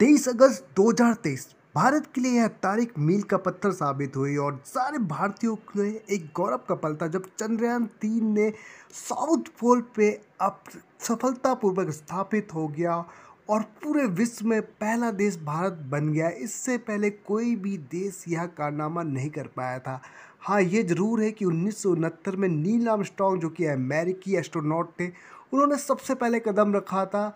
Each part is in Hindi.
तेईस अगस्त 2023 भारत के लिए यह तारीख मील का पत्थर साबित हुई और सारे भारतीयों के लिए एक गौरव का पल था जब चंद्रयान तीन ने साउथ पोल पे अब सफलतापूर्वक स्थापित हो गया और पूरे विश्व में पहला देश भारत बन गया इससे पहले कोई भी देश यह कारनामा नहीं कर पाया था हाँ ये ज़रूर है कि उन्नीस में नील स्ट्रॉन्ग जो कि अमेरिकी एस्ट्रोनॉट थे उन्होंने सबसे पहले कदम रखा था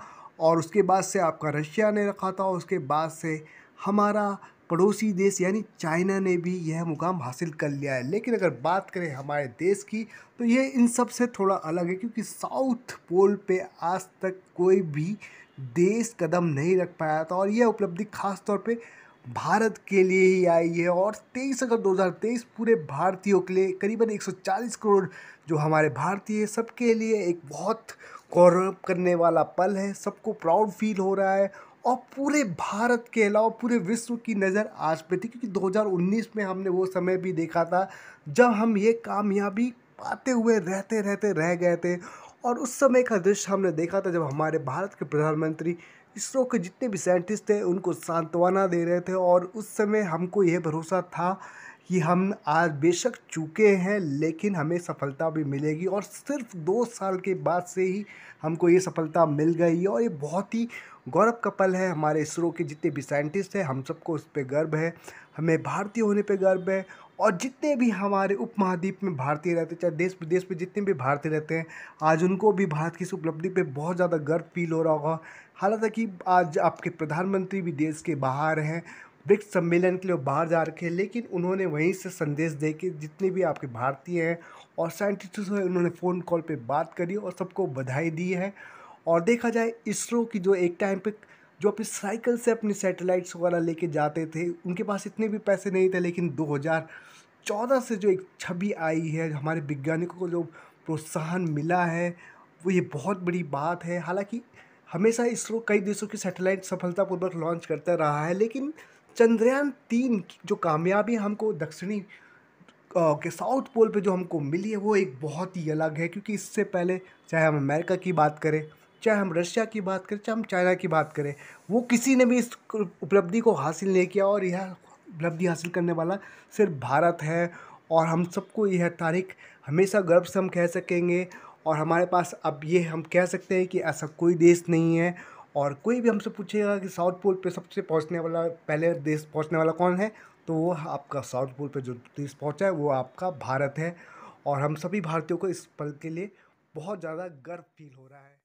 और उसके बाद से आपका रशिया ने रखा था और उसके बाद से हमारा पड़ोसी देश यानी चाइना ने भी यह मुकाम हासिल कर लिया है लेकिन अगर बात करें हमारे देश की तो ये इन सब से थोड़ा अलग है क्योंकि साउथ पोल पे आज तक कोई भी देश कदम नहीं रख पाया था और यह उपलब्धि खास तौर पे भारत के लिए ही आई है और 23 अगस्त 2023 पूरे भारतीयों के लिए करीबन 140 करोड़ जो हमारे भारतीय हैं सबके लिए एक बहुत गौरव करने वाला पल है सबको प्राउड फील हो रहा है और पूरे भारत के अलावा पूरे विश्व की नज़र आज पे थी क्योंकि 2019 में हमने वो समय भी देखा था जब हम ये कामयाबी पाते हुए रहते रहते रह गए थे और उस समय का दृश्य हमने देखा था जब हमारे भारत के प्रधानमंत्री इसरो के जितने भी साइंटिस्ट थे उनको सांत्वना दे रहे थे और उस समय हमको यह भरोसा था कि हम आज बेशक चूके हैं लेकिन हमें सफलता भी मिलेगी और सिर्फ दो साल के बाद से ही हमको ये सफलता मिल गई है और ये बहुत ही गौरव का पल है हमारे इसरो के जितने भी साइंटिस्ट हैं हम सबको उस पर गर्व है हमें भारतीय होने पर गर्व है और जितने भी हमारे उप महाद्वीप में भारतीय रहते चाहे देश विदेश में जितने भी भारतीय रहते हैं आज उनको भी भारत की इस उपलब्धि पर बहुत ज़्यादा गर्व फील हो रहा होगा हालांकि आज आपके प्रधानमंत्री भी देश के बाहर हैं ब्रिक्स सम्मेलन के लिए बाहर जा रखे हैं लेकिन उन्होंने वहीं से संदेश दे के जितने भी आपके भारतीय हैं और साइंटिस्ट हैं उन्होंने फ़ोन कॉल पे बात करी और सबको बधाई दी है और देखा जाए इसरो की जो एक टाइम पे जो अपनी साइकिल से अपनी सैटेलाइट्स वगैरह लेके जाते थे उनके पास इतने भी पैसे नहीं थे लेकिन दो से जो एक छवि आई है हमारे वैज्ञानिकों को जो प्रोत्साहन मिला है वो ये बहुत बड़ी बात है हालाँकि हमेशा इसरो कई देशों की सैटेलाइट सफलतापूर्वक लॉन्च करता रहा है लेकिन चंद्रयान तीन जो कामयाबी हमको दक्षिणी के साउथ पोल पे जो हमको मिली है वो एक बहुत ही अलग है क्योंकि इससे पहले चाहे हम अमेरिका की बात करें चाहे हम रशिया की बात करें चाहे हम चाइना की बात करें वो किसी ने भी इस उपलब्धि को हासिल नहीं किया और यह उपलब्धि हासिल करने वाला सिर्फ भारत है और हम सबको यह तारीख हमेशा गर्व से हम कह सकेंगे और हमारे पास अब ये हम कह सकते हैं कि ऐसा कोई देश नहीं है और कोई भी हमसे पूछेगा कि साउथ पोल पे सबसे पहुंचने वाला पहले देश पहुंचने वाला कौन है तो वो आपका साउथ पोल पे जो देश पहुंचा है वो आपका भारत है और हम सभी भारतीयों को इस पल के लिए बहुत ज़्यादा गर्व फील हो रहा है